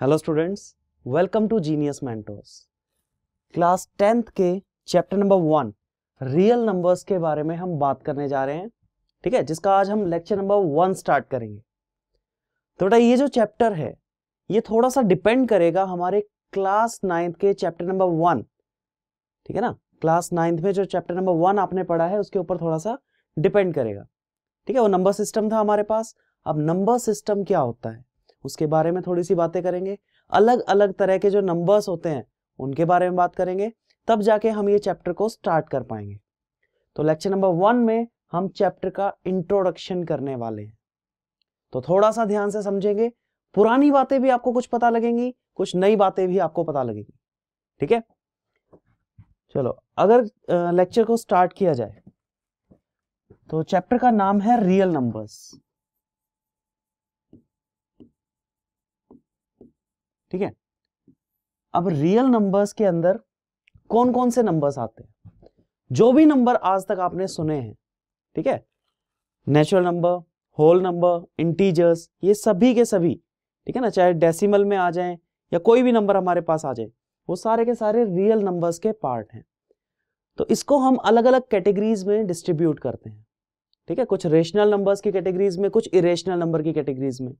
Hello students welcome to Genius Mentors class tenth के chapter number one real numbers के बारे में हम बात करने जा रहे हैं ठीक है जिसका आज हम लेक्चर नंबर वन स्टार्ट करेंगे तो बेटा ये जो चैप्टर है ये थोड़ा सा डिपेंड करेगा हमारे क्लास नाइन्थ के चैप्टर नंबर वन ठीक है ना क्लास नाइन्थ में जो चैप्टर नंबर वन आपने पढ़ा है उसके ऊपर थोड़ा सा डिपेंड करेगा ठीक है वो नंबर सिस्टम था हमारे पास अब नंबर सिस्टम क्या होता है उसके बारे में थोड़ी सी बातें करेंगे अलग अलग तरह के जो नंबर्स होते हैं उनके बारे में बात करेंगे तब जाके हम ये चैप्टर को स्टार्ट कर पाएंगे तो लेक्चर नंबर वन में हम चैप्टर का इंट्रोडक्शन करने वाले हैं तो थोड़ा सा ध्यान से समझेंगे पुरानी बातें भी आपको कुछ पता लगेंगी कुछ नई बातें भी आपको पता लगेंगी ठीक है चलो अगर लेक्चर को स्टार्ट किया जाए तो चैप्टर का नाम है रियल नंबर्स ठीक है अब रियल नंबर्स के अंदर कौन कौन से नंबर्स आते हैं जो भी नंबर आज तक आपने सुने हैं ठीक है natural number whole number integers ये सभी के सभी ठीक है ना चाहे डेसिमल में आ जाए या कोई भी नंबर हमारे पास आ जाए वो सारे के सारे रियल नंबर्स के पार्ट हैं तो इसको हम अलग अलग कैटेगरीज में डिस्ट्रीब्यूट करते हैं ठीक है कुछ रेशनल नंबर्स की कैटेगरीज में कुछ इरेशनल नंबर की कैटेगरीज में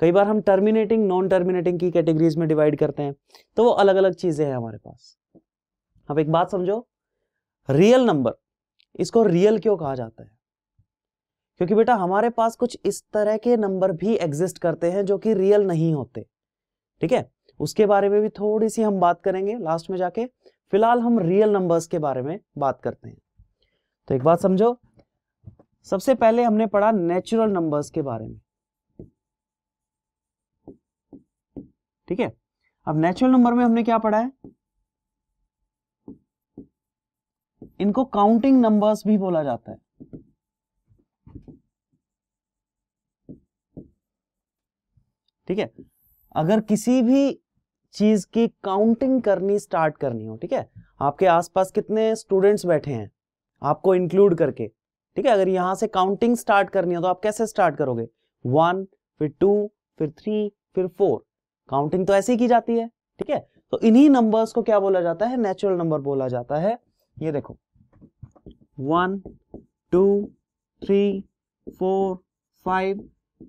कई बार हम टर्मिनेटिंग नॉन टर्मिनेटिंग की कैटेगरीज में डिवाइड करते हैं तो वो अलग अलग चीजें हैं हमारे पास अब एक बात समझो रियल नंबर इसको रियल क्यों कहा जाता है क्योंकि बेटा हमारे पास कुछ इस तरह के नंबर भी एग्जिस्ट करते हैं जो कि रियल नहीं होते ठीक है उसके बारे में भी थोड़ी सी हम बात करेंगे लास्ट में जाके फिलहाल हम रियल नंबर्स के बारे में बात करते हैं तो एक बात समझो सबसे पहले हमने पढ़ा नेचुरल नंबर्स के बारे में ठीक है अब नेचुरल नंबर में हमने क्या पढ़ा है इनको काउंटिंग नंबर्स भी बोला जाता है ठीक है अगर किसी भी चीज की काउंटिंग करनी स्टार्ट करनी हो ठीक है आपके आसपास कितने स्टूडेंट्स बैठे हैं आपको इंक्लूड करके ठीक है अगर यहां से काउंटिंग स्टार्ट करनी हो तो आप कैसे स्टार्ट करोगे वन फिर टू फिर थ्री फिर फोर काउंटिंग तो ऐसे ही की जाती है ठीक है तो इन्हीं नंबर्स को क्या बोला जाता है नेचुरल नंबर बोला जाता है ये देखो one two three four five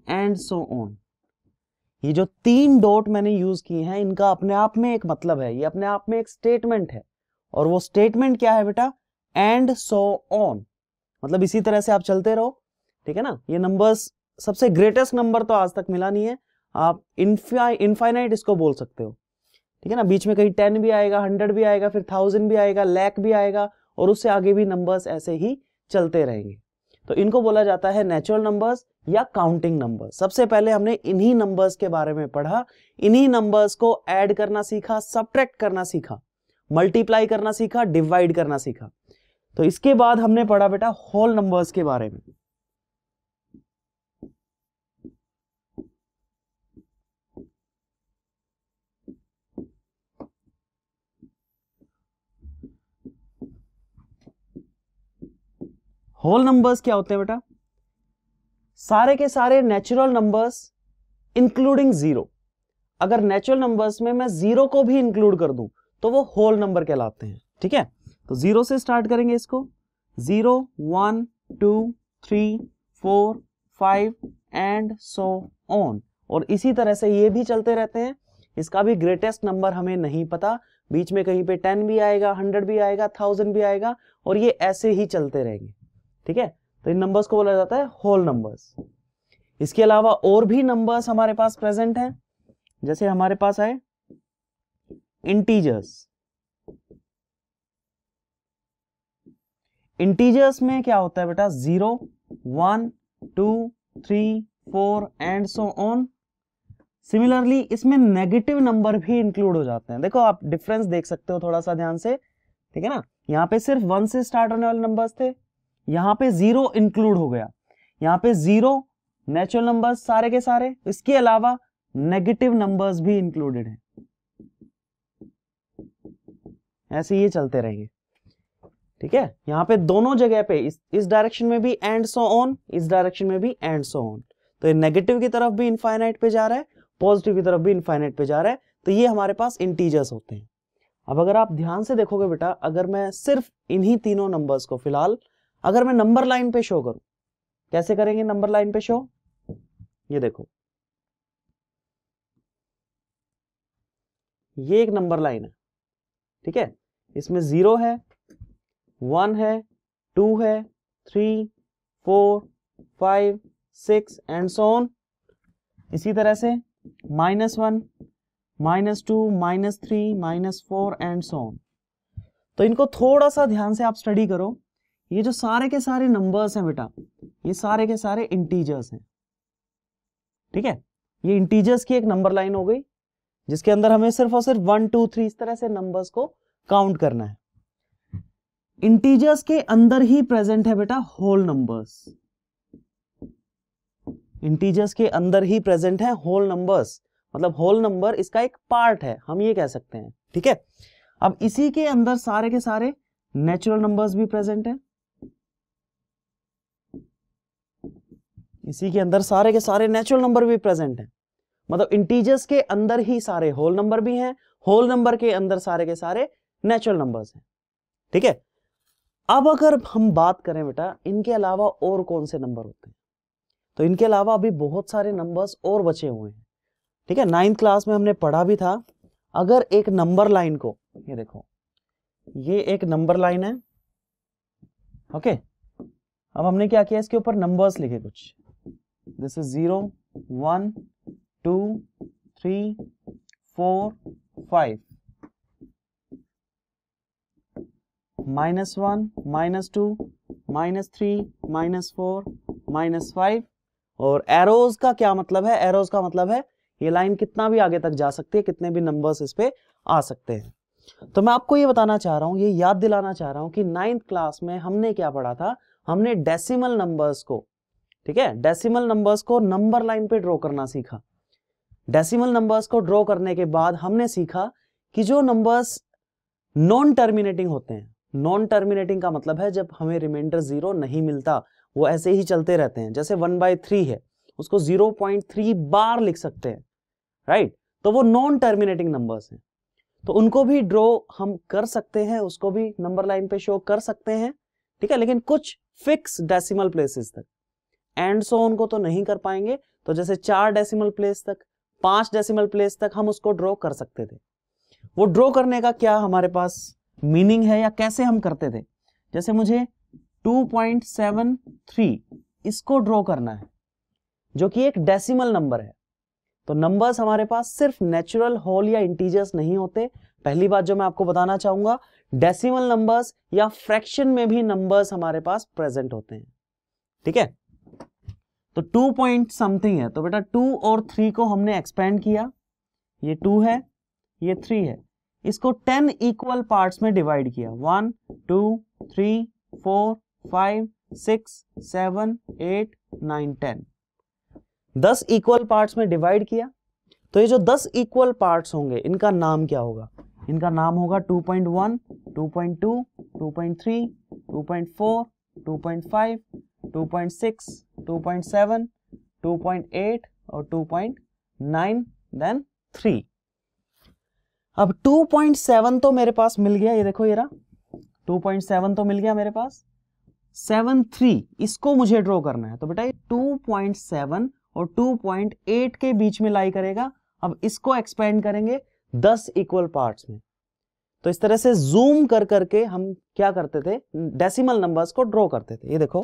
and so on ये जो तीन डॉट मैंने यूज किए हैं इनका अपने आप में एक मतलब है ये अपने आप में एक स्टेटमेंट है और वो स्टेटमेंट क्या है बेटा एंड सो ऑन मतलब इसी तरह से आप चलते रहो ठीक है ना ये नंबर्स सबसे ग्रेटेस्ट नंबर तो आज तक मिला नहीं है आप इनफाइनाइट इसको बोल सकते हो ठीक है ना बीच में कहीं टेन भी आएगा हंड्रेड भी आएगा फिर थाउजेंड भी आएगा लैक भी आएगा और उससे आगे भी नंबर्स ऐसे ही चलते रहेंगे तो इनको बोला जाता है नेचुरल नंबर्स या काउंटिंग नंबर सबसे पहले हमने इन्हीं नंबर्स के बारे में पढ़ा इन्हीं नंबर्स को ऐड करना सीखा सब्ट्रैक्ट करना सीखा मल्टीप्लाई करना सीखा डिवाइड करना सीखा तो इसके बाद हमने पढ़ा बेटा होल नंबर्स के बारे में होल नंबर्स क्या होते हैं बेटा सारे के सारे नेचुरल नंबर्स इंक्लूडिंग जीरो अगर नेचुरल नंबर्स में मैं जीरो को भी इंक्लूड कर दूं तो वो होल नंबर कहलाते हैं ठीक है तो जीरो से स्टार्ट करेंगे इसको zero one two three four five and so on और इसी तरह से ये भी चलते रहते हैं इसका भी ग्रेटेस्ट नंबर हमें नहीं पता बीच में कहीं पे टेन भी आएगा हंड्रेड भी आएगा थाउजेंड भी आएगा और ये ऐसे ही चलते रहेंगे ठीक है तो इन नंबर्स को बोला जाता है होल नंबर्स इसके अलावा और भी नंबर्स हमारे पास प्रेजेंट हैं जैसे हमारे पास आए इंटीजर्स इंटीजर्स में क्या होता है बेटा zero one two three four and so on similarly इसमें नेगेटिव नंबर भी इंक्लूड हो जाते हैं देखो आप डिफरेंस देख सकते हो थोड़ा सा ध्यान से ठीक है ना यहाँ पे सिर्फ वन से स्टार्ट होने वाले नंबर्स थे यहां पे जीरो इंक्लूड हो गया यहां पे जीरो नेचुरल नंबर्स सारे के सारे इसके अलावा नेगेटिव नंबर्स भी इंक्लूडेड हैं ऐसे ये चलते रहेंगे ठीक है यहां पे दोनों जगह पे इस इस डायरेक्शन में भी एंड सो ऑन इस डायरेक्शन में भी एंड सो ऑन तो ये नेगेटिव की तरफ भी इनफाइनाइट पे जा रहा है पॉजिटिव की तरफ भी इनफाइनाइट पे जा रहा है तो ये हमारे पास इंटीजर्स होते हैं अब अगर आप ध्यान से देखोगे बेटा अगर मैं सिर्फ इन्हीं तीनों नंबर्स को फिलहाल अगर मैं नंबर लाइन पे शो करूं कैसे करेंगे नंबर लाइन पे शो ये देखो ये एक नंबर लाइन है ठीक है इसमें जीरो है वन है टू है three four five six and so on इसी तरह से minus one minus two minus three minus four and so on तो इनको थोड़ा सा ध्यान से आप स्टडी करो ये जो सारे के सारे नंबर्स हैं बेटा ये सारे के सारे इंटीजर्स हैं ठीक है ये इंटीजर्स की एक नंबर लाइन हो गई जिसके अंदर हमें सिर्फ और सिर्फ वन टू थ्री इस तरह से नंबर्स को काउंट करना है इंटीजर्स के अंदर ही प्रेजेंट है बेटा होल नंबर्स इंटीजर्स के अंदर ही प्रेजेंट है होल नंबर्स मतलब होल नंबर इसका एक पार्ट है हम ये कह सकते हैं ठीक है अब इसी के अंदर सारे के सारे नेचुरल नंबर्स भी प्रेजेंट है इसी के अंदर सारे के सारे नेचुरल नंबर भी प्रेजेंट हैं मतलब इंटीजर्स के अंदर ही सारे होल नंबर भी हैं होल नंबर के अंदर सारे के सारे नेचुरल नंबर्स हैं ठीक है अब अगर हम बात करें बेटा इनके अलावा और कौन से नंबर होते हैं तो इनके अलावा अभी बहुत सारे नंबर्स और बचे हुए हैं ठीक है नाइन्थ क्लास में हमने पढ़ा भी था अगर एक नंबर लाइन को ये देखो ये एक नंबर लाइन है ओके अब हमने क्या किया इसके ऊपर नंबर्स लिखे कुछ this is 0 1 2 3 4 5 minus 1 minus 2 minus three minus four minus five और एरोज का क्या मतलब है एरोज का मतलब है ये लाइन कितना भी आगे तक जा सकती है कितने भी नंबर्स इस पे आ सकते हैं तो मैं आपको ये बताना चाह रहा हूं ये याद दिलाना चाह रहा हूं कि नाइन्थ क्लास में हमने क्या पढ़ा था हमने डेसिमल नंबर्स को ठीक है डेसिमल नंबर्स को नंबर लाइन पे ड्रॉ करना सीखा डेसिमल नंबर्स को ड्रॉ करने के बाद हमने सीखा कि जो नंबर्स नॉन टर्मिनेटिंग होते हैं नॉन टर्मिनेटिंग का मतलब है जब हमें रिमाइंडर जीरो नहीं मिलता वो ऐसे ही चलते रहते हैं जैसे वन बाय थ्री है उसको जीरो पॉइंट थ्री बार लिख सकते हैं राइट तो वो नॉन टर्मिनेटिंग नंबर्स हैं तो उनको भी ड्रॉ हम कर सकते हैं उसको भी नंबर लाइन पे शो कर सकते हैं ठीक है लेकिन कुछ फिक्स डेसिमल प्लेसेस तक एंड सो ऑन को तो नहीं कर पाएंगे तो जैसे चार डेसिमल प्लेस तक पांच डेसिमल प्लेस तक हम उसको ड्रॉ कर सकते थे वो ड्रॉ करने का क्या हमारे पास मीनिंग है या कैसे हम करते थे जैसे मुझे 2.73 इसको ड्रॉ करना है जो कि एक डेसिमल नंबर है तो नंबर्स हमारे पास सिर्फ नेचुरल होल या इंटीजर्स नहीं होते पहली बात जो मैं आपको बताना चाहूंगा डेसिमल नंबर्स या फ्रैक्शन में भी नंबर्स हमारे पास प्रेजेंट होते हैं ठीक है तो टू पॉइंट समथिंग है तो बेटा टू और थ्री को हमने एक्सपेंड किया ये टू है ये थ्री है इसको टेन इक्वल पार्ट्स में डिवाइड किया one two three four five six seven eight nine ten दस इक्वल पार्ट्स में डिवाइड किया तो ये जो दस इक्वल पार्ट्स होंगे इनका नाम क्या होगा इनका नाम होगा 2.1, 2.2, 2.3, 2.4, 2.5, 2.7, 2.8 और 2.9 अब 2.7 तो मेरे पास मिल गया ये देखो ये रहा 2.7 तो मिल गया मेरे पास 7.3 इसको मुझे ड्रॉ करना है तो बेटा ये 2.7 और 2.8 के बीच में लाई करेगा अब इसको एक्सपेंड करेंगे 10 इक्वल पार्ट्स में तो इस तरह से जूम कर करके हम क्या करते थे डेसिमल नंबर्स को ड्रॉ करते थे ये देखो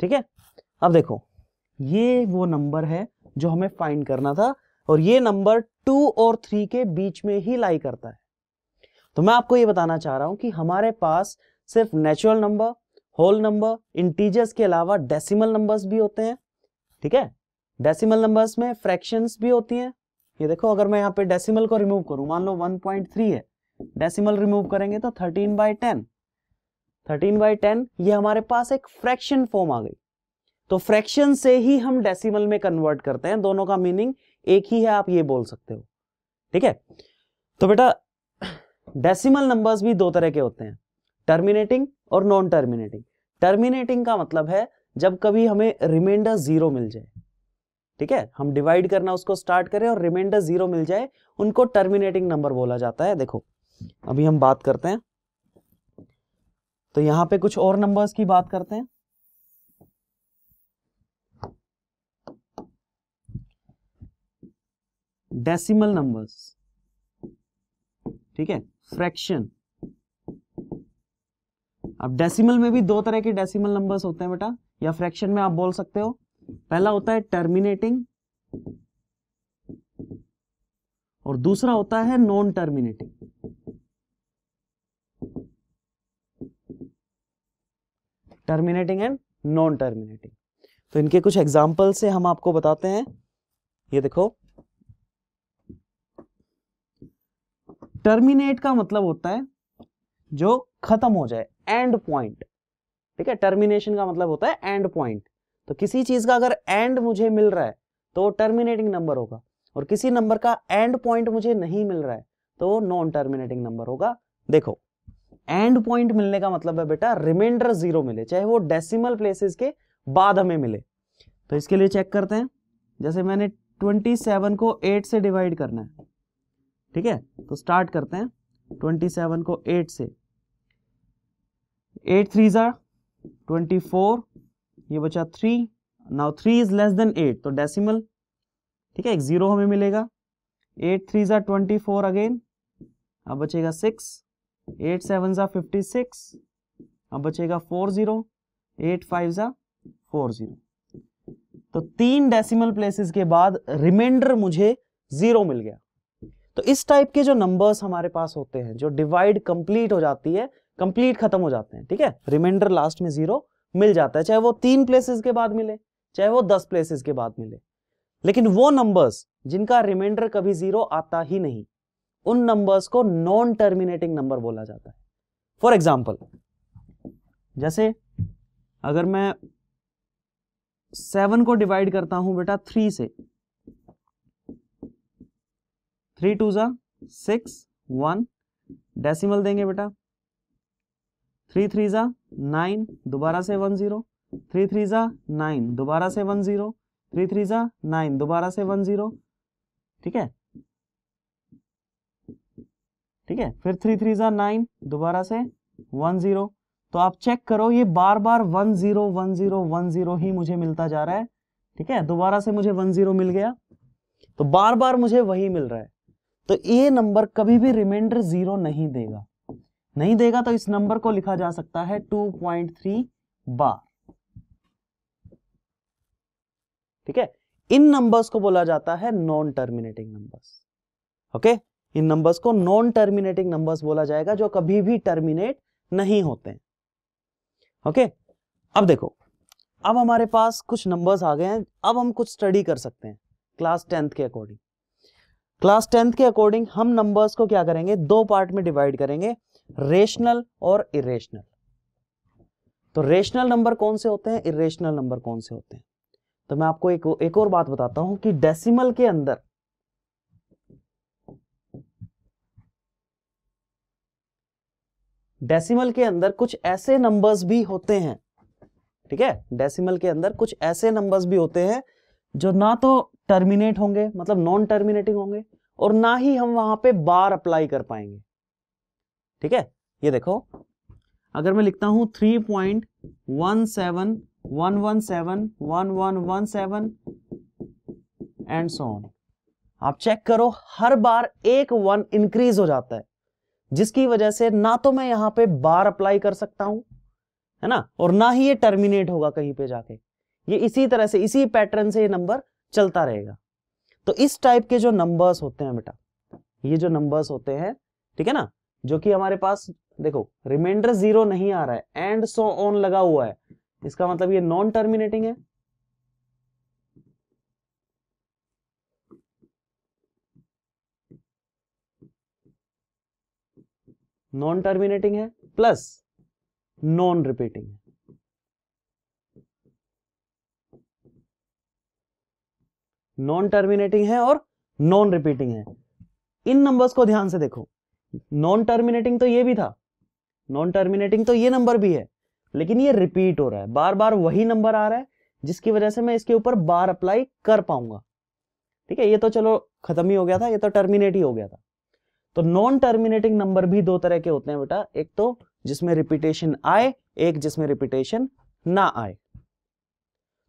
ठीक है अब देखो ये वो नंबर है जो हमें फाइंड करना था और ये नंबर टू और थ्री के बीच में ही लाई करता है तो मैं आपको ये बताना चाह रहा हूं कि हमारे पास सिर्फ natural number whole number integers के अलावा डेसिमल नंबर्स भी होते हैं ठीक है डेसिमल नंबर्स में फ्रैक्शंस भी होती हैं ये देखो अगर मैं यहाँ पे डेसिमल को रिमूव करूं मान लो 1.3 है डेसिमल रिमूव करेंगे तो 13 by ten thirteen by ten ये हमारे पास एक फ्रैक्शन फॉर्म आ गई तो फ्रैक्शन से ही हम डेसिमल में कन्वर्ट करते हैं दोनों का मीनिंग एक ही है आप ये बोल सकते हो ठीक है तो बेटा डेसिमल नंबर्स भी दो तरह के होते हैं टर्मिनेटिंग और नॉन टर्मिनेटिंग टर्मिनेटिंग का मतलब है जब कभी हमें रिमाइंडर जीरो मिल जाए ठीक है हम डिवाइड करना उसको स्टार्ट करें और रिमाइंडर जीरो मिल जाए उनको टर्मिनेटिंग नंबर बोला जाता है देखो अभी हम बात करते हैं तो यहां पे कुछ और नंबर्स की बात करते हैं डेसिमल नंबर्स ठीक है फ्रैक्शन अब डेसिमल में भी दो तरह के डेसिमल नंबर्स होते हैं बेटा या फ्रैक्शन में आप बोल सकते हो पहला होता है टर्मिनेटिंग और दूसरा होता है non terminating terminating and non terminating तो इनके कुछ एग्जाम्पल से हम आपको बताते हैं ये देखो टर्मिनेट का मतलब होता है जो खत्म हो जाए एंड पॉइंट ठीक है टर्मिनेशन का मतलब होता है एंड पॉइंट तो किसी चीज का अगर एंड मुझे मिल रहा है तो वो टर्मिनेटिंग नंबर होगा और किसी नंबर का एंड पॉइंट मुझे नहीं मिल रहा है तो वो नॉन टर्मिनेटिंग नंबर होगा देखो एंड पॉइंट मिलने का मतलब है बेटा रिमाइंडर जीरो मिले चाहे वो डेसिमल प्लेसेस के बाद हमें मिले तो इसके लिए चेक करते हैं जैसे मैंने 27 को 8 से डिवाइड करना है ठीक है तो स्टार्ट करते हैं 27 को 8 से 8 थ्री ज़ार ट्वेंटी फोर ये बचा three now three is less than eight तो डेसिमल ठीक है एक जीरो हमें मिलेगा एट थ्री ज़ार ट्वेंटी फोर अगेन अब बचेगा सिक्स एट सेवन ज़ा फिफ्टी सिक्स अब बचेगा फोर ज़ीरो एट फाइव ज़ा फोर ज़ीरो तो तीन डेसिमल प्लेसेस के बाद रिमाइंडर मुझे ज़ीरो मिल गया तो इस टाइप के जो नंबर्स हमारे पास होते हैं जो डिवाइड कंप्लीट हो जाती है कंप्लीट खत्म हो जाते हैं ठीक है रिमाइंडर लास्ट में ज़ीरो मिल जाता है चाहे वो तीन प्लेसेस के बाद मिले चाहे वो दस प्लेसेस के बाद मिले लेकिन वो नंबर्स जिनका रिमाइंडर कभी ज़ीरो आता ही नहीं उन नंबर्स को नॉन टर्मिनेटिंग नंबर बोला जाता है फॉर एग्जाम्पल जैसे अगर मैं सेवन को डिवाइड करता हूं बेटा थ्री से थ्री टू जा सिक्स वन डेसिमल देंगे बेटा थ्री थ्री जा नाइन दोबारा से वन जीरो थ्री थ्री जा नाइन दोबारा से वन जीरो थ्री थ्री जा नाइन दोबारा से वन जीरो ठीक है ठीक है फिर थ्री थ्री ज़ा नाइन दोबारा से वन ज़ीरो तो आप चेक करो ये बार बार one zero one zero one zero ही मुझे मिलता जा रहा है ठीक है दोबारा से मुझे वन ज़ीरो मिल गया तो बार बार मुझे वही मिल रहा है तो ये नंबर कभी भी रिमाइंडर ज़ीरो नहीं देगा नहीं देगा तो इस नंबर को लिखा जा सकता है टू पॉइंट थ्री बार ठीक है इन नंबर्स को बोला जाता है नॉन टर्मिनेटिंग नंबर्स ओके इन नंबर्स को नॉन टर्मिनेटिंग नंबर्स बोला जाएगा जो कभी भी टर्मिनेट नहीं होते हैं ओके अब देखो अब हमारे पास कुछ नंबर्स आ गए हैं अब हम कुछ स्टडी कर सकते हैं क्लास टेंथ के अकॉर्डिंग क्लास टेंथ के अकॉर्डिंग हम नंबर्स को क्या करेंगे दो पार्ट में डिवाइड करेंगे रेशनल और इरेशनल तो रेशनल नंबर कौन से होते हैं इरेशनल नंबर कौन से होते हैं तो मैं आपको एक, एक और बात बताता हूं कि डेसिमल के अंदर डेसिमल के अंदर कुछ ऐसे नंबर्स भी होते हैं ठीक है डेसिमल के अंदर कुछ ऐसे नंबर्स भी होते हैं जो ना तो टर्मिनेट होंगे मतलब नॉन टर्मिनेटिंग होंगे और ना ही हम वहां पे बार अप्लाई कर पाएंगे ठीक है ये देखो अगर मैं लिखता हूं three point one seven one one seven one one one seven and so on आप चेक करो हर बार एक वन इंक्रीज हो जाता है जिसकी वजह से ना तो मैं यहां पे बार अप्लाई कर सकता हूं है ना और ना ही ये टर्मिनेट होगा कहीं पे जाके ये इसी तरह से इसी पैटर्न से ये नंबर चलता रहेगा तो इस टाइप के जो नंबर्स होते हैं बेटा ये जो नंबर्स होते हैं ठीक है ना जो कि हमारे पास देखो रिमाइंडर जीरो नहीं आ रहा है एंड सो ऑन लगा हुआ है इसका मतलब ये नॉन टर्मिनेटिंग है नॉन टर्मिनेटिंग है प्लस नॉन रिपीटिंग है नॉन टर्मिनेटिंग है और नॉन रिपीटिंग है इन नंबर्स को ध्यान से देखो नॉन टर्मिनेटिंग तो ये भी था नॉन टर्मिनेटिंग तो ये नंबर भी है लेकिन ये रिपीट हो रहा है बार बार वही नंबर आ रहा है जिसकी वजह से मैं इसके ऊपर बार अप्लाई कर पाऊंगा ठीक है ये तो चलो खत्म ही हो गया था ये तो टर्मिनेट ही हो गया था तो नॉन टर्मिनेटिंग नंबर भी दो तरह के होते हैं बेटा एक तो जिसमें रिपीटेशन आए एक जिसमें रिपीटेशन ना आए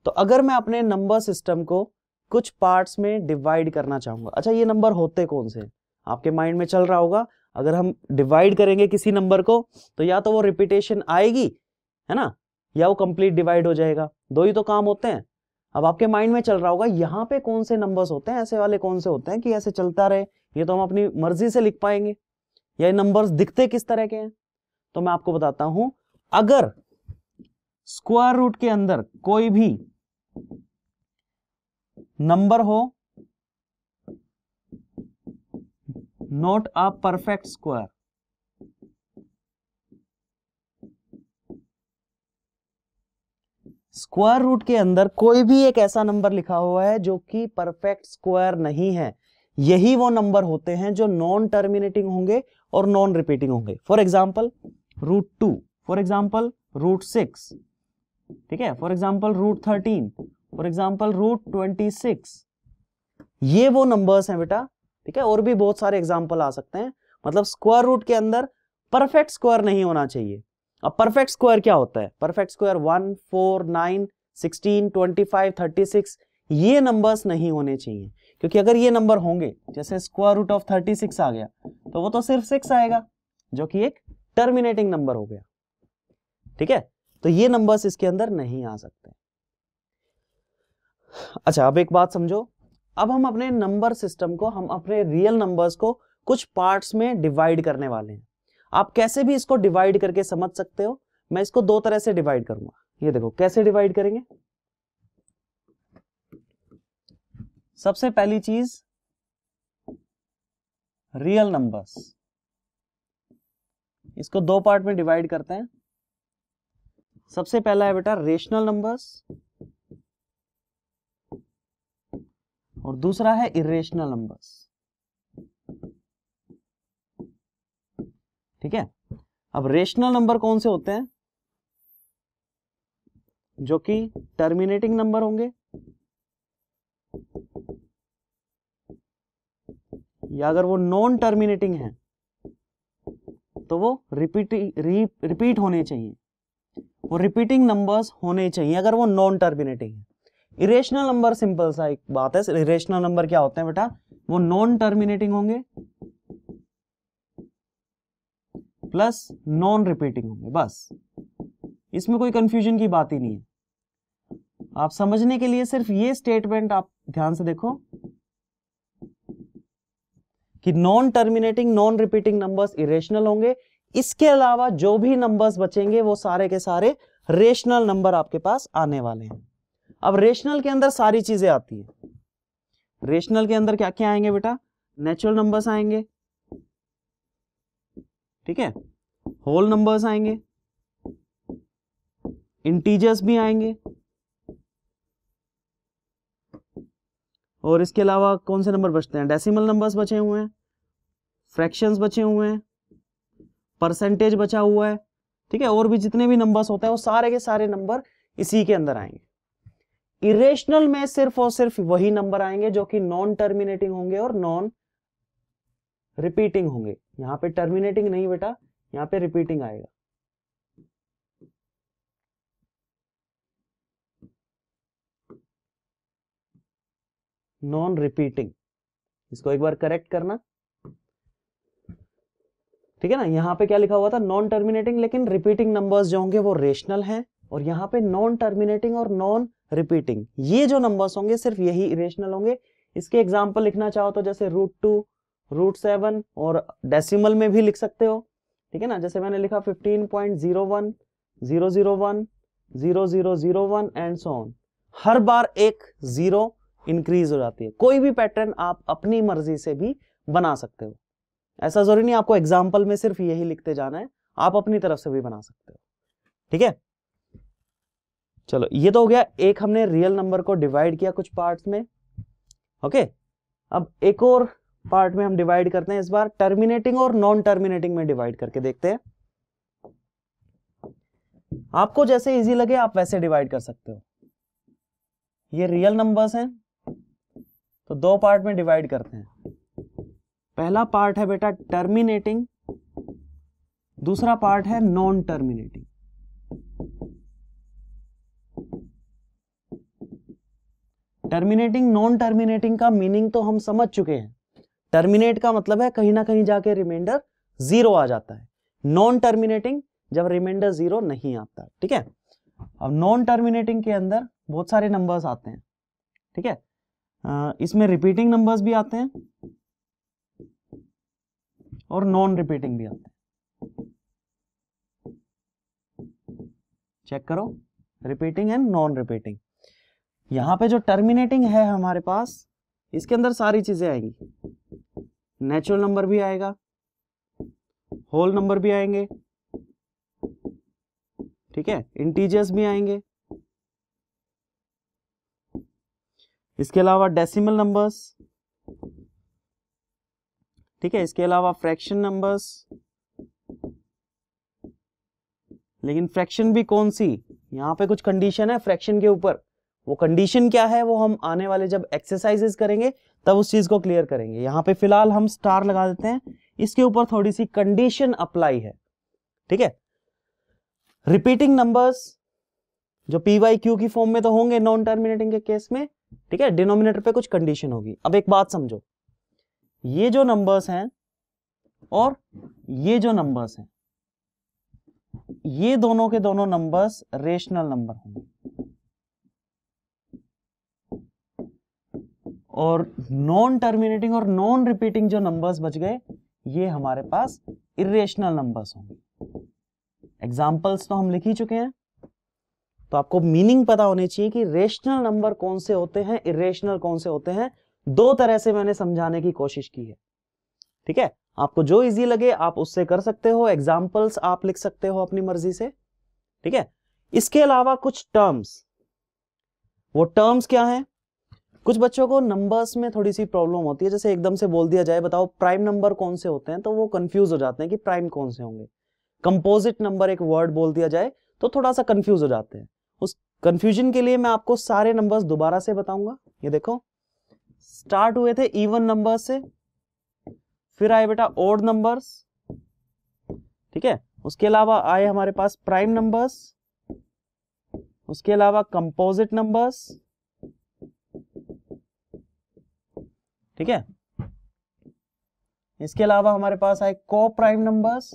तो अगर मैं अपने नंबर सिस्टम को कुछ पार्ट्स में डिवाइड करना चाहूंगा अच्छा ये नंबर होते कौन से आपके माइंड में चल रहा होगा अगर हम डिवाइड करेंगे किसी नंबर को तो या तो वो रिपीटेशन आएगी है ना या वो कंप्लीट डिवाइड हो जाएगा दो ही तो काम होते हैं अब आपके माइंड में चल रहा होगा यहाँ पे कौन से नंबर्स होते हैं ऐसे वाले कौन से होते हैं कि ऐसे चलता रहे ये तो हम अपनी मर्जी से लिख पाएंगे या नंबर्स दिखते किस तरह के हैं तो मैं आपको बताता हूं अगर स्क्वायर रूट के अंदर कोई भी नंबर हो not a perfect square square root के अंदर कोई भी एक ऐसा नंबर लिखा हुआ है जो कि परफेक्ट स्क्वायर नहीं है यही वो नंबर होते हैं जो नॉन टर्मिनेटिंग होंगे और नॉन रिपीटिंग होंगे for example root two for example root six ठीक है for example root thirteen for example root twenty six ये वो नंबर्स हैं बेटा ठीक है और भी बहुत सारे एग्जाम्पल आ सकते हैं मतलब स्क्वायर रूट के अंदर परफेक्ट स्क्वायर नहीं होना चाहिए अब परफेक्ट स्क्वायर क्या होता है perfect square one four nine sixteen twenty five thirty six ये नंबर्स नहीं होने चाहिए क्योंकि अगर ये नंबर होंगे जैसे square root of thirty six आ गया तो वो तो सिर्फ सिक्स आएगा जो कि एक टर्मिनेटिंग नंबर हो गया ठीक है तो ये नंबर्स इसके अंदर नहीं आ सकते अच्छा अब एक बात समझो अब हम अपने नंबर सिस्टम को हम अपने रियल नंबर्स को कुछ पार्ट्स में डिवाइड करने वाले हैं आप कैसे भी इसको डिवाइड करके समझ सकते हो मैं इसको दो तरह से डिवाइड करूंगा ये देखो कैसे डिवाइड करेंगे सबसे पहली चीज रियल नंबर्स इसको दो पार्ट में डिवाइड करते हैं सबसे पहला है बेटा रेशनल नंबर्स और दूसरा है इरेशनल नंबर्स ठीक है अब रेशनल नंबर कौन से होते हैं जो कि टर्मिनेटिंग नंबर होंगे या अगर वो नॉन टर्मिनेटिंग है तो वो रिपीट रिपीट होने चाहिए वो रिपीटिंग नंबर्स होने चाहिए अगर वो नॉन टर्मिनेटिंग है इरेशनल नंबर सिंपल सा एक बात है इरेशनल नंबर क्या होते हैं बेटा वो नॉन टर्मिनेटिंग होंगे प्लस नॉन रिपीटिंग होंगे बस इसमें कोई कंफ्यूजन की बात ही नहीं है आप समझने के लिए सिर्फ ये स्टेटमेंट आप ध्यान से देखो कि non terminating non repeating numbers irrational होंगे इसके अलावा जो भी नंबर्स बचेंगे वो सारे के सारे रेशनल नंबर आपके पास आने वाले हैं अब रेशनल के अंदर सारी चीजें आती है रेशनल के अंदर क्या क्या आएंगे बेटा नेचुरल नंबर्स आएंगे ठीक है होल नंबर्स आएंगे इंटीजर्स भी आएंगे और इसके अलावा कौन से नंबर बचते हैं डेसिमल नंबर्स बचे हुए हैं फ्रैक्शंस बचे हुए हैं परसेंटेज बचा हुआ है ठीक है और भी जितने भी नंबर्स होते हैं वो सारे के सारे नंबर इसी के अंदर आएंगे इरेशनल में सिर्फ और सिर्फ वही नंबर आएंगे जो कि नॉन टर्मिनेटिंग होंगे और नॉन रिपीटिंग होंगे यहाँ पे टर्मिनेटिंग नहीं बेटा यहाँ पे रिपीटिंग आएगा नॉन रिपीटिंग इसको एक बार करेक्ट करना ठीक है ना यहाँ पे क्या लिखा हुआ था नॉन टर्मिनेटिंग लेकिन रिपीटिंग नंबर्स जो होंगे वो रेशनल हैं और यहाँ पे नॉन टर्मिनेटिंग और नॉन रिपीटिंग ये जो नंबर्स होंगे सिर्फ यही रेशनल होंगे इसके एग्जाम्पल लिखना चाहो तो जैसे रूट टू रूट सेवन और डेसिमल में भी लिख सकते हो ठीक है ना जैसे मैंने लिखा fifteen point zero one zero zero one zero zero zero one and so on हर बार एक जीरो इंक्रीज हो जाती है कोई भी पैटर्न आप अपनी मर्जी से भी बना सकते हो ऐसा जरूरी नहीं आपको एग्जाम्पल में सिर्फ यही लिखते जाना है आप अपनी तरफ से भी बना सकते हो ठीक है चलो ये तो हो गया एक हमने रियल नंबर को डिवाइड किया कुछ पार्ट्स में ओके अब एक और पार्ट में हम डिवाइड करते हैं इस बार टर्मिनेटिंग और नॉन टर्मिनेटिंग में डिवाइड करके देखते हैं आपको जैसे इजी लगे आप वैसे डिवाइड कर सकते हो ये रियल नंबर्स हैं तो दो पार्ट में डिवाइड करते हैं पहला पार्ट है बेटा टर्मिनेटिंग दूसरा पार्ट है non terminating terminating non terminating का मीनिंग तो हम समझ चुके हैं टर्मिनेट का मतलब है कहीं ना कहीं जाके रिमाइंडर जीरो आ जाता है नॉन टर्मिनेटिंग जब रिमाइंडर जीरो नहीं आता ठीक है अब नॉन टर्मिनेटिंग के अंदर बहुत सारे नंबर्स आते हैं ठीक है इसमें रिपीटिंग नंबर्स भी आते हैं और नॉन रिपीटिंग भी आते हैं चेक करो रिपीटिंग एंड नॉन रिपीटिंग यहां पे जो टर्मिनेटिंग है हमारे पास इसके अंदर सारी चीजें आएंगी नेचुरल नंबर भी आएगा होल नंबर भी आएंगे ठीक है इंटीजर्स भी आएंगे इसके अलावा डेसिमल नंबर्स ठीक है इसके अलावा फ्रैक्शन नंबर्स लेकिन फ्रैक्शन भी कौन सी यहां पे कुछ कंडीशन है फ्रैक्शन के ऊपर वो कंडीशन क्या है वो हम आने वाले जब एक्सरसाइजेस करेंगे तब उस चीज को क्लियर करेंगे यहाँ पे फिलहाल हम स्टार लगा देते हैं इसके ऊपर थोड़ी सी कंडीशन अप्लाई है ठीक है रिपीटिंग नंबर्स जो पी वाई क्यू की फॉर्म में तो होंगे नॉन टर्मिनेटिंग के केस में ठीक है डिनोमिनेटर पे कुछ कंडीशन होगी अब एक बात समझो ये जो नंबर्स हैं और ये जो नंबर्स हैं ये दोनों के दोनों नंबर्स रेशनल नंबर होंगे और नॉन टर्मिनेटिंग और नॉन रिपीटिंग जो नंबर्स बच गए ये हमारे पास इरेशनल नंबर्स होंगे एग्जाम्पल्स तो हम लिख ही चुके हैं तो आपको मीनिंग पता होनी चाहिए कि रेशनल नंबर कौन से होते हैं इरेशनल कौन से होते हैं दो तरह से मैंने समझाने की कोशिश की है ठीक है आपको जो इजी लगे आप उससे कर सकते हो एग्जाम्पल्स आप लिख सकते हो अपनी मर्जी से ठीक है इसके अलावा कुछ टर्म्स वो टर्म्स क्या हैं कुछ बच्चों को नंबर्स में थोड़ी सी प्रॉब्लम होती है जैसे एकदम से बोल दिया जाए बताओ प्राइम नंबर कौन से होते हैं तो वो कंफ्यूज हो जाते हैं कि प्राइम कौन से होंगे कंपोजिट नंबर एक वर्ड बोल दिया जाए तो थोड़ा सा कंफ्यूज हो जाते हैं उस कंफ्यूजन के लिए मैं आपको सारे नंबर्स दोबारा से बताऊंगा ये देखो स्टार्ट हुए थे इवन नंबर से फिर आए बेटा ओड नंबर्स ठीक है उसके अलावा आए हमारे पास प्राइम नंबर्स उसके अलावा कंपोजिट नंबर्स ठीक है इसके अलावा हमारे पास आए को प्राइम नंबर्स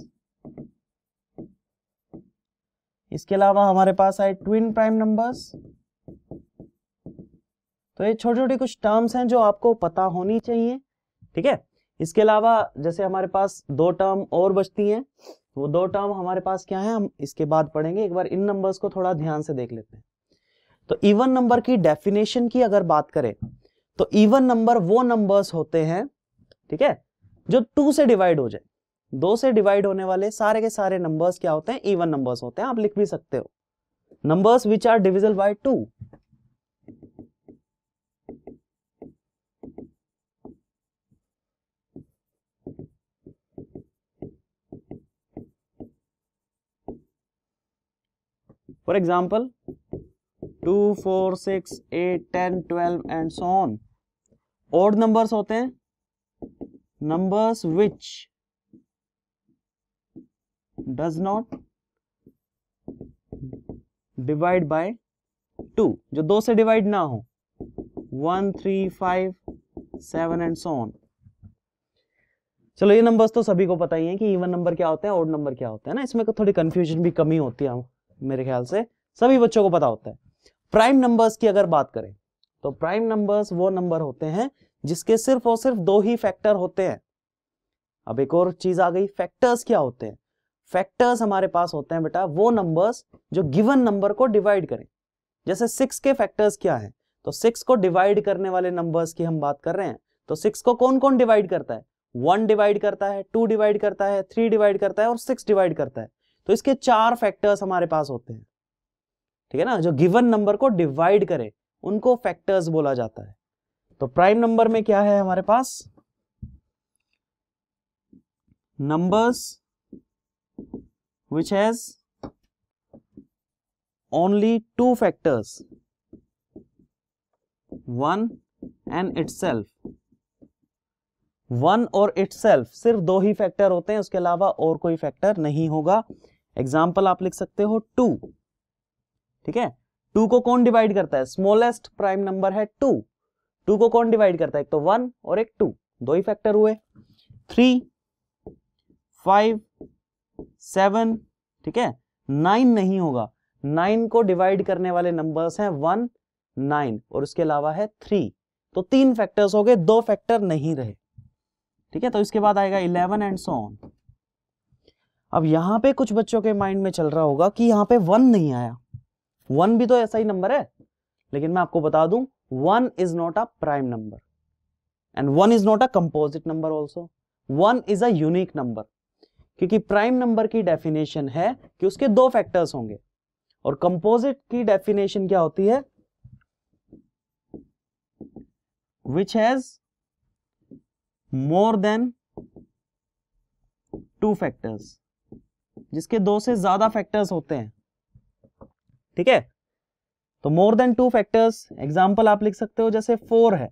इसके अलावा हमारे पास आए ट्विन प्राइम नंबर्स तो ये छोटे छोटे कुछ टर्म्स हैं जो आपको पता होनी चाहिए ठीक है इसके अलावा जैसे हमारे पास दो टर्म और बचती हैं तो वो दो टर्म हमारे पास क्या है हम इसके बाद पढ़ेंगे एक बार इन नंबर्स को थोड़ा ध्यान से देख लेते हैं तो इवन नंबर की डेफिनेशन की अगर बात करें तो इवन नंबर वो नंबर्स होते हैं ठीक है जो टू से डिवाइड हो जाए दो से डिवाइड होने वाले सारे के सारे नंबर्स क्या होते हैं इवन नंबर्स होते हैं आप लिख भी सकते हो numbers which are divisible by two for example two four six eight ten twelve and so on odd numbers होते हैं numbers which does not divide by two जो दो से डिवाइड ना हो one three five seven and so on चलो ये numbers तो सभी को पता ही है कि इवन नंबर क्या होता है ऑड नंबर क्या होता है ना इसमें तो थोड़ी कंफ्यूजन भी कमी होती है मेरे ख्याल से सभी बच्चों को पता होता है प्राइम नंबर्स की अगर बात करें तो प्राइम नंबर्स वो नंबर होते हैं जिसके सिर्फ और सिर्फ दो ही फैक्टर होते हैं अब एक और चीज आ गई फैक्टर्स क्या होते हैं फैक्टर्स हमारे पास होते हैं बेटा वो नंबर्स जो गिवन नंबर को डिवाइड करें जैसे सिक्स के फैक्टर्स क्या है तो सिक्स को डिवाइड करने वाले नंबर्स की हम बात कर रहे हैं तो सिक्स को कौन कौन डिवाइड करता है वन डिवाइड करता है टू डिवाइड करता है थ्री डिवाइड करता है और सिक्स डिवाइड करता है तो इसके चार फैक्टर्स हमारे पास होते हैं ठीक है ना जो गिवन नंबर को डिवाइड करे उनको फैक्टर्स बोला जाता है तो प्राइम नंबर में क्या है हमारे पास numbers which has two factors one and and self one और सेल्फ सिर्फ दो ही फैक्टर होते हैं उसके अलावा और कोई फैक्टर नहीं होगा एग्जाम्पल आप लिख सकते हो टू ठीक है टू को कौन डिवाइड करता है स्मॉलेस्ट प्राइम नंबर है टू टू को कौन डिवाइड करता है एक तो वन और एक टू दो ही फैक्टर हुए थ्री फाइव सेवन ठीक है नाइन नहीं होगा नाइन को डिवाइड करने वाले नंबर्स हैं वन नाइन और उसके अलावा है थ्री तो तीन फैक्टर्स हो गए दो फैक्टर नहीं रहे ठीक है तो इसके बाद आएगा इलेवन एंड सो ऑन अब यहां पे कुछ बच्चों के माइंड में चल रहा होगा कि यहां पे वन नहीं आया वन भी तो ऐसा ही नंबर है लेकिन मैं आपको बता दूं one is not a prime number and one is not a composite number also one is a unique number क्योंकि प्राइम नंबर की डेफिनेशन है कि उसके दो फैक्टर्स होंगे और कंपोजिट की डेफिनेशन क्या होती है which has more than two factors जिसके दो से ज्यादा फैक्टर्स होते हैं ठीक है तो more than two factors example आप लिख सकते हो जैसे फोर है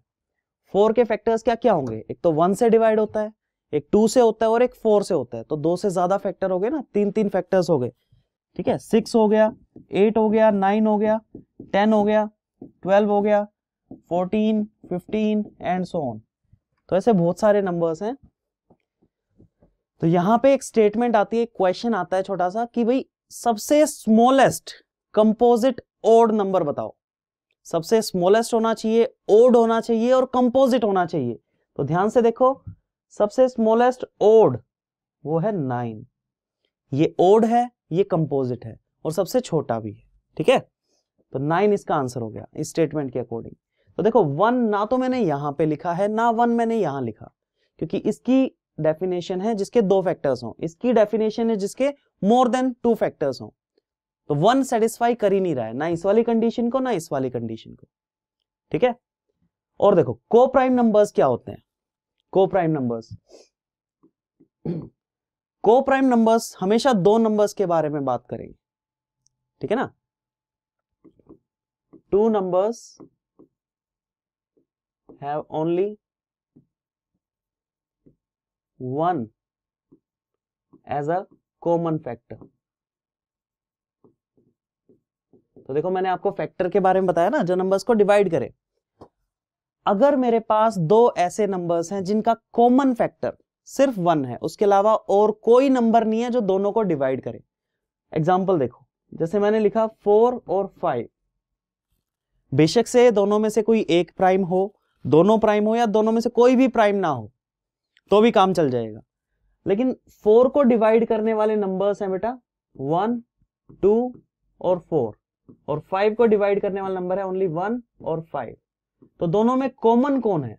फोर के फैक्टर्स क्या क्या होंगे एक तो वन से डिवाइड होता है एक टू से होता है और एक फोर से होता है तो दो से ज्यादा फैक्टर हो गए ना तीन तीन फैक्टर्स हो गए ठीक है सिक्स हो गया एट हो गया नाइन हो गया टेन हो गया ट्वेल्व हो गया fourteen fifteen and so on तो ऐसे बहुत सारे नंबर्स हैं तो यहां पे एक स्टेटमेंट आती है क्वेश्चन आता है छोटा सा कि भाई सबसे स्मॉलेस्ट कंपोजिट ओड नंबर बताओ सबसे स्मॉलेस्ट होना चाहिए ओड होना चाहिए और कंपोजिट होना चाहिए तो ध्यान से देखो सबसे स्मॉलेस्ट ओड वो है नाइन ये ओड है ये कंपोजिट है और सबसे छोटा भी है ठीक है तो नाइन इसका आंसर हो गया इस स्टेटमेंट के अकॉर्डिंग तो देखो वन ना तो मैंने यहां पे लिखा है ना वन मैंने यहां लिखा क्योंकि इसकी डेफिनेशन है जिसके दो फैक्टर्स हों इसकी डेफिनेशन है जिसके मोर देन टू फैक्टर्स हों तो वन सेटिस्फाई कर ही नहीं रहा है ना इस वाली कंडीशन को ना इस वाली कंडीशन को ठीक है और देखो को प्राइम नंबर्स क्या होते हैं coprime numbers coprime numbers हमेशा दो नंबर्स के बारे में बात करेंगे ठीक है ना two numbers have only one as a common factor तो देखो मैंने आपको फैक्टर के बारे में बताया ना जो नंबर्स को डिवाइड करे अगर मेरे पास दो ऐसे नंबर्स हैं जिनका कॉमन फैक्टर सिर्फ वन है उसके अलावा और कोई नंबर नहीं है जो दोनों को डिवाइड करे एग्जाम्पल देखो जैसे मैंने लिखा फोर और फाइव बेशक से दोनों में से कोई एक प्राइम हो दोनों प्राइम हो या दोनों में से कोई भी प्राइम ना हो तो भी काम चल जाएगा लेकिन फोर को डिवाइड करने वाले नंबर्स हैं बेटा वन टू और फोर और फाइव को डिवाइड करने वाला नंबर है ओनली वन और फाइव तो दोनों में कॉमन कौन है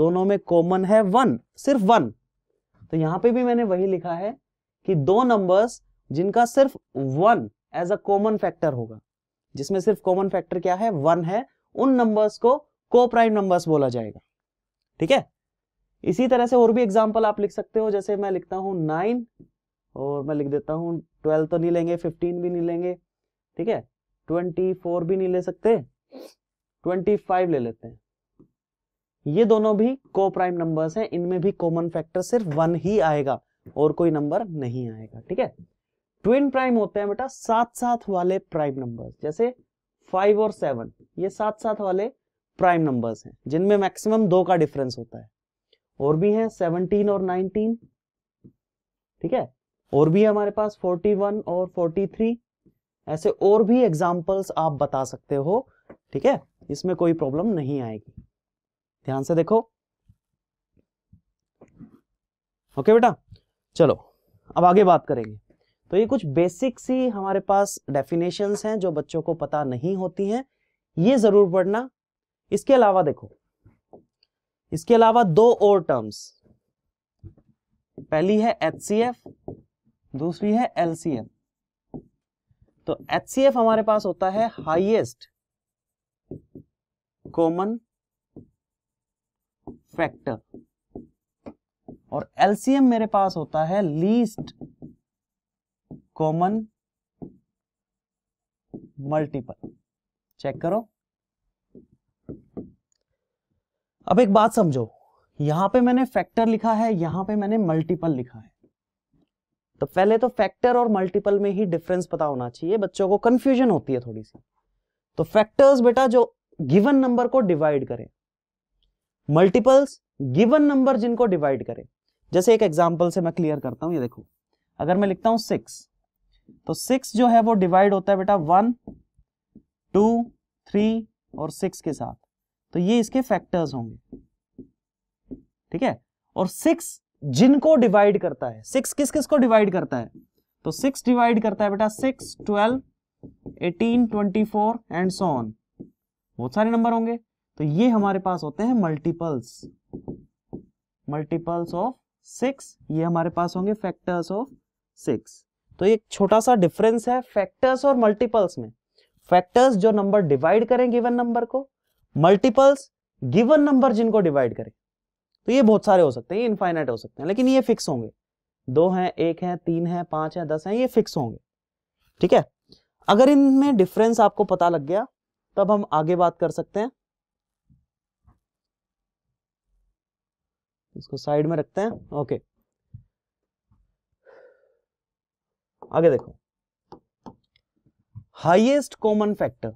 दोनों में कॉमन है वन सिर्फ वन तो यहां पे भी मैंने वही लिखा है कि दो नंबर्स जिनका सिर्फ one as a common factor होगा जिसमें सिर्फ कॉमन फैक्टर क्या है वन है उन नंबर्स को को प्राइम नंबर्स बोला जाएगा ठीक है इसी तरह से और भी एग्जाम्पल आप लिख सकते हो जैसे मैं लिखता हूं नाइन और मैं लिख देता हूं ट्वेल्व तो नहीं लेंगे फिफ्टीन भी नहीं लेंगे ठीक है ट्वेंटी फोर भी नहीं ले सकते ट्वेंटी फाइव ले लेते हैं ये दोनों भी को प्राइम नंबर्स हैं इनमें भी कॉमन फैक्टर सिर्फ वन ही आएगा और कोई नंबर नहीं आएगा ठीक है ट्विन प्राइम होते हैं बेटा साथ साथ वाले प्राइम नंबर्स जैसे फाइव और सेवन ये साथ साथ वाले प्राइम नंबर्स हैं जिनमें मैक्सिमम दो का डिफरेंस होता है और भी हैं सेवनटीन और नाइनटीन ठीक है और भी हमारे पास फोर्टी वन और फोर्टी थ्री ऐसे और भी एग्जाम्पल्स आप बता सकते हो ठीक है इसमें कोई प्रॉब्लम नहीं आएगी ध्यान से देखो ओके बेटा चलो अब आगे बात करेंगे तो ये कुछ बेसिक सी हमारे पास डेफिनेशंस हैं जो बच्चों को पता नहीं होती हैं ये जरूर पढ़ना इसके अलावा देखो इसके अलावा दो और टर्म्स पहली है एच दूसरी है एल तो एच हमारे पास होता है हाइएस्ट कॉमन फैक्टर और एलसीएम मेरे पास होता है लीस्ट कॉमन मल्टीपल चेक करो अब एक बात समझो यहां पे मैंने फैक्टर लिखा है यहां पे मैंने मल्टीपल लिखा है तो पहले तो फैक्टर और मल्टीपल में ही डिफरेंस पता होना चाहिए बच्चों को कंफ्यूजन होती है थोड़ी सी तो फैक्टर्स बेटा जो गिवन नंबर को डिवाइड करें मल्टीपल्स गिवन नंबर जिनको डिवाइड करें जैसे एक एग्जांपल से मैं क्लियर करता हूं ये देखो अगर मैं लिखता हूं सिक्स तो सिक्स जो है वो डिवाइड होता है बेटा वन टू थ्री और सिक्स के साथ तो ये इसके फैक्टर्स होंगे ठीक है और सिक्स जिनको डिवाइड करता है सिक्स किस किस को डिवाइड करता है तो सिक्स डिवाइड करता है बेटा six twelve eighteen twenty four and so on बहुत सारे नंबर होंगे तो ये हमारे पास होते हैं मल्टीपल्स मल्टीपल्स ऑफ सिक्स ये हमारे पास होंगे फैक्टर्स ऑफ सिक्स तो एक छोटा सा डिफरेंस है फैक्टर्स और मल्टीपल्स में फैक्टर्स जो नंबर डिवाइड करें गिवन नंबर को मल्टीपल्स गिवन नंबर जिनको डिवाइड करें तो ये बहुत सारे हो सकते हैं ये इनफाइनाइट हो सकते हैं लेकिन ये फिक्स होंगे दो हैं एक है तीन है पांच है दस है ये फिक्स होंगे ठीक है अगर इनमें डिफरेंस आपको पता लग गया तब हम आगे बात कर सकते हैं इसको साइड में रखते हैं ओके आगे देखो हाईएस्ट कॉमन फैक्टर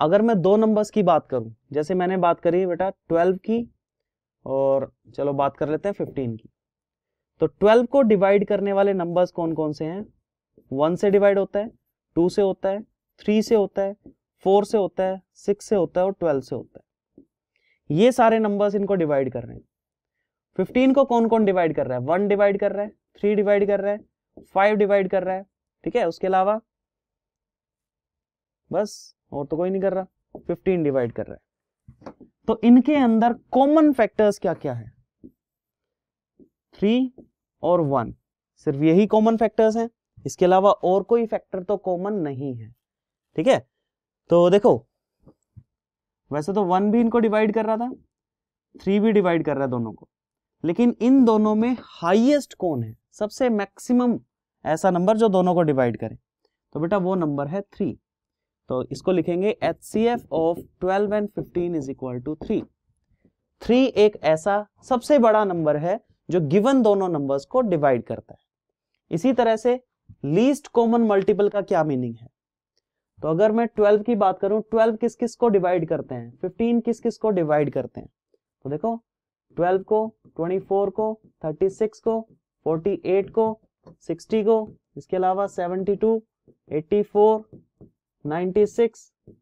अगर मैं दो नंबर्स की बात करूं जैसे मैंने बात करी बेटा ट्वेल्व की और चलो बात कर लेते हैं फिफ्टीन की तो ट्वेल्व को डिवाइड करने वाले नंबर्स कौन कौन से हैं वन से डिवाइड होता है टू से होता है थ्री से होता है फोर से होता है सिक्स से होता है और ट्वेल्व से होता है ये सारे नंबर्स इनको डिवाइड कर रहे हैं फिफ्टीन को कौन कौन डिवाइड कर रहा है वन डिवाइड कर रहा है थ्री डिवाइड कर रहा है फाइव डिवाइड कर रहा है ठीक है उसके अलावा बस और तो कोई नहीं कर रहा फिफ्टीन डिवाइड कर रहा है तो इनके अंदर कॉमन फैक्टर्स क्या क्या है थ्री और वन सिर्फ यही कॉमन फैक्टर्स हैं इसके अलावा और कोई फैक्टर तो कॉमन नहीं है ठीक है तो देखो वैसे तो वन भी इनको डिवाइड कर रहा था थ्री भी डिवाइड कर रहा है दोनों को लेकिन इन दोनों में हाईएस्ट कौन है सबसे मैक्सिमम ऐसा नंबर जो दोनों को डिवाइड करे तो बेटा वो नंबर है थ्री तो इसको लिखेंगे H C F of twelve and fifteen is equal to three three एक ऐसा सबसे बड़ा नंबर है जो गिवन दोनों नंबर्स को डिवाइड करता है इसी तरह से लीस्ट कॉमन मल्टीपल का क्या मीनिंग है तो अगर मैं 12 की बात करूं 12 किस किस को डिवाइड करते हैं 15 किस किस को डिवाइड करते हैं तो देखो 12 को 24 को 36 को 48 को 60 को इसके अलावा 72 84 96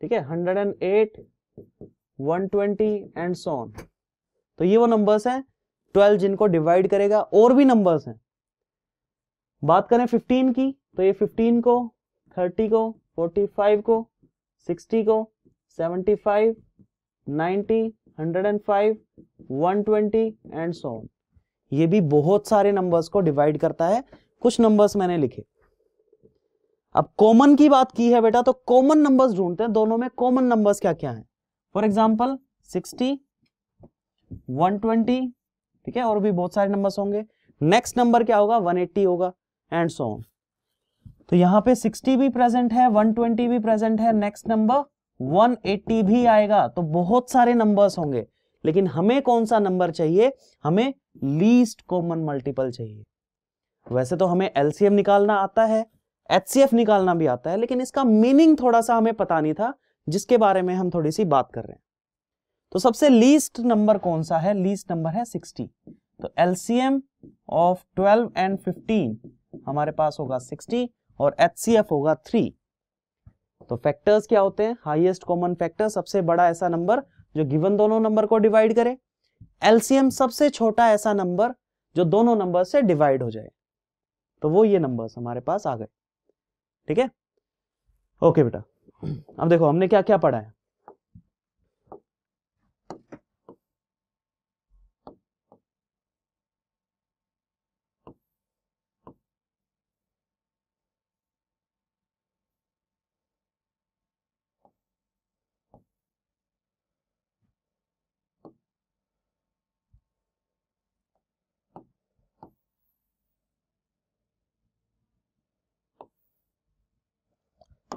ठीक है hundred and eight one twenty and so on तो ये वो नंबर्स हैं ट्वेल्व जिनको डिवाइड करेगा और भी नंबर्स हैं बात करें 15 की तो ये फिफ्टीन को थर्टी को फोर्टी फाइव को सिक्सटी को 75 five ninety hundred and five one twenty and so on ये भी बहुत सारे नंबर्स को डिवाइड करता है कुछ नंबर्स मैंने लिखे अब कॉमन की बात की है बेटा तो कॉमन नंबर्स ढूंढते हैं दोनों में कॉमन नंबर्स क्या क्या है for example sixty one twenty ठीक है और भी बहुत सारे नंबर्स होंगे नेक्स्ट नंबर क्या होगा वन होगा एंड सो ऑन तो यहाँ पे सिक्सटी भी प्रेजेंट है वन ट्वेंटी भी प्रेजेंट है नेक्स्ट नंबर वन एट्टी भी आएगा तो बहुत सारे नंबर्स होंगे लेकिन हमें कौन सा नंबर चाहिए हमें लीस्ट कॉमन मल्टीपल चाहिए वैसे तो हमें एलसीएम निकालना आता है एच निकालना भी आता है लेकिन इसका मीनिंग थोड़ा सा हमें पता नहीं था जिसके बारे में हम थोड़ी सी बात कर रहे हैं तो सबसे लीस्ट नंबर कौन सा है लीस्ट नंबर है 60 तो एलसीएम ऑफ 12 एंड 15 हमारे पास होगा 60 और एच होगा 3 तो फैक्टर्स क्या होते हैं हाईएस्ट कॉमन फैक्टर सबसे बड़ा ऐसा नंबर जो गिवन दोनों नंबर को डिवाइड करे एलसीएम सबसे छोटा ऐसा नंबर जो दोनों नंबर से डिवाइड हो जाए तो वो ये नंबर्स हमारे पास आ गए ठीक है ओके बेटा अब देखो हमने क्या क्या पढ़ा है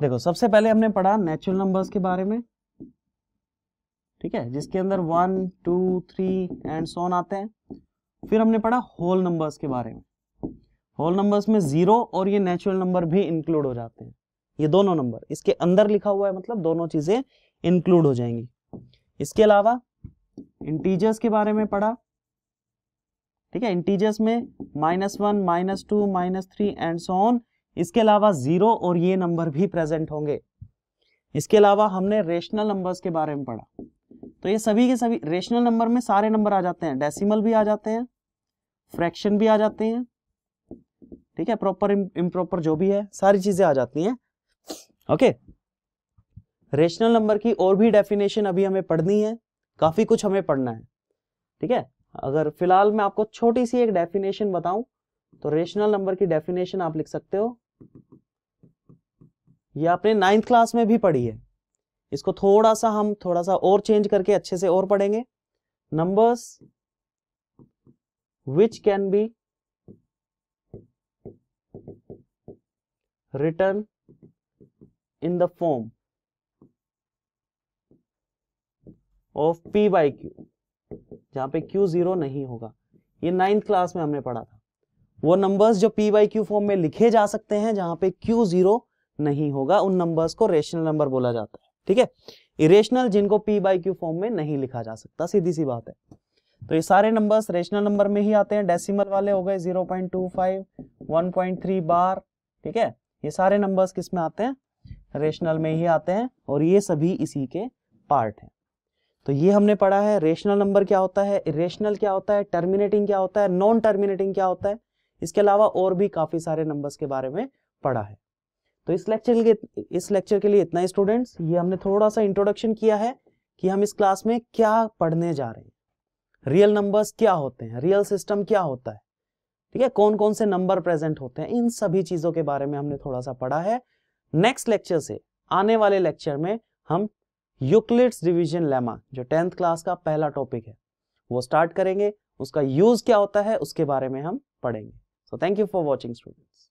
देखो सबसे पहले हमने पढ़ा नेचुरल नंबर्स के बारे में ठीक है जिसके अंदर one two three and so on आते हैं फिर हमने पढ़ा होल नंबर्स के बारे में होल नंबर्स में जीरो और ये नेचुरल नंबर भी इंक्लूड हो जाते हैं ये दोनों नंबर इसके अंदर लिखा हुआ है मतलब दोनों चीजें इंक्लूड हो जाएंगी इसके अलावा इंटीजर्स के बारे में पढ़ा ठीक है इंटीजर्स में minus one minus two minus three and so on इसके अलावा जीरो और ये नंबर भी प्रेजेंट होंगे इसके अलावा हमने रेशनल नंबर्स के बारे में पढ़ा तो ये सभी के सभी रेशनल नंबर में सारे नंबर आ जाते हैं डेसिमल भी आ जाते हैं फ्रैक्शन भी आ जाते हैं ठीक है प्रॉपर इम्प्रॉपर जो भी है सारी चीजें आ जाती हैं ओके रेशनल नंबर की और भी डेफिनेशन अभी हमें पढ़नी है काफी कुछ हमें पढ़ना है ठीक है अगर फिलहाल मैं आपको छोटी सी एक डेफिनेशन बताऊं तो रेशनल नंबर की डेफिनेशन आप लिख सकते हो ये आपने नाइन्थ क्लास में भी पढ़ी है इसको थोड़ा सा हम थोड़ा सा और चेंज करके अच्छे से और पढ़ेंगे numbers which can be written in the form of P by Q जहां पे क्यू जीरो नहीं होगा ये नाइन्थ क्लास में हमने पढ़ा था वो नंबर्स जो पी वाई क्यू फॉर्म में लिखे जा सकते हैं जहां पे क्यू जीरो नहीं होगा उन नंबर्स को रेशनल नंबर बोला जाता है ठीक है इरेशनल जिनको पी बाई क्यू फॉर्म में नहीं लिखा जा सकता सीधी सी बात है तो ये सारे नंबर्स रेशनल नंबर में ही आते हैं डेसिमल वाले हो गए 0.25, 1.3 बार ठीक है ये सारे नंबर्स किस में आते हैं रेशनल में ही आते हैं और ये सभी इसी के पार्ट हैं तो ये हमने पढ़ा है रेशनल नंबर क्या होता है इरेशनल क्या होता है टर्मिनेटिंग क्या होता है नॉन टर्मिनेटिंग क्या होता है इसके अलावा और भी काफी सारे नंबर्स के बारे में पढ़ा है तो इस लेक्चर के इस लेक्चर के लिए इतना स्टूडेंट्स ये हमने थोड़ा सा इंट्रोडक्शन किया है कि हम इस क्लास में क्या पढ़ने जा रहे हैं रियल नंबर्स क्या होते हैं रियल सिस्टम क्या होता है ठीक है कौन कौन से नंबर प्रेजेंट होते हैं इन सभी चीजों के बारे में हमने थोड़ा सा पढ़ा है नेक्स्ट लेक्चर से आने वाले लेक्चर में हम यूक्लिड्स डिविजन लेमा जो टेंथ क्लास का पहला टॉपिक है वो स्टार्ट करेंगे उसका यूज क्या होता है उसके बारे में हम पढ़ेंगे So thank you for watching students.